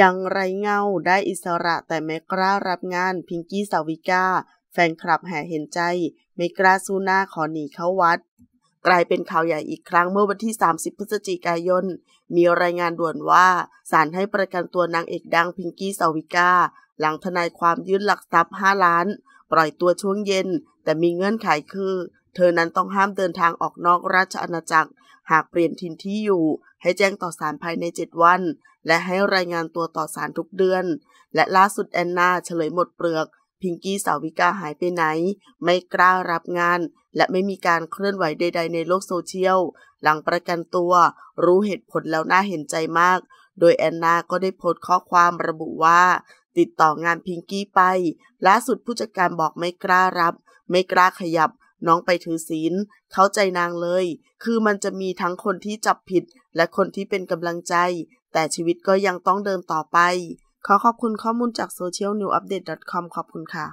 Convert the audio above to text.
ยังไรเงา ได้อิสระแต่ไม่กล้ารับงานพิงกี้สาวิกา แฟนคลับแห่เห็นใจไม่กล้าสู้หน้าขอหนีเข้าวัด กลายเป็นข่าวใหญ่อีกครั้งเมื่อวันที่ 30 พฤศจิกายน มีรายงานด่วนว่าศาลให้ประกันตัวนางเอกดังพิงกี้สาวิกา หลังทนายความยื่นหลักทรัพย์ 5 ล้าน ปล่อยตัวช่วงเย็น แต่มีเงื่อนไขคือ เธอนั้นต้องห้ามเดินทางออกนอกราชอาณาจักร หากเปลี่ยนทินที่อยู่ให้แจ้งต่อศาลภายใน 7 วัน และให้รายงานตัวต่อศาลทุกเดือน และล่าสุดแอนนาเฉลยหมดเปลือก พิงกี้สาวิกาหายไปไหน ไม่กล้ารับงาน และไม่มีการเคลื่อนไหวใดๆ ในโลกโซเชียล หลังประกันตัว รู้เหตุผลแล้วน่าเห็นใจมาก โดยแอนนา ก็ได้โพสต์ข้อความระบุว่า ติดต่องานพิงกี้ไป ล่าสุดผู้จัดการบอกไม่กล้ารับ ไม่กล้าขยับน้องไปถือศีล เข้าใจนางเลย คือมันจะมีทั้งคนที่จับผิดและคนที่เป็นกำลังใจ แต่ชีวิตก็ยังต้องเดินต่อไป ขอขอบคุณข้อมูลจาก socialnewupdate.com ขอบคุณค่ะ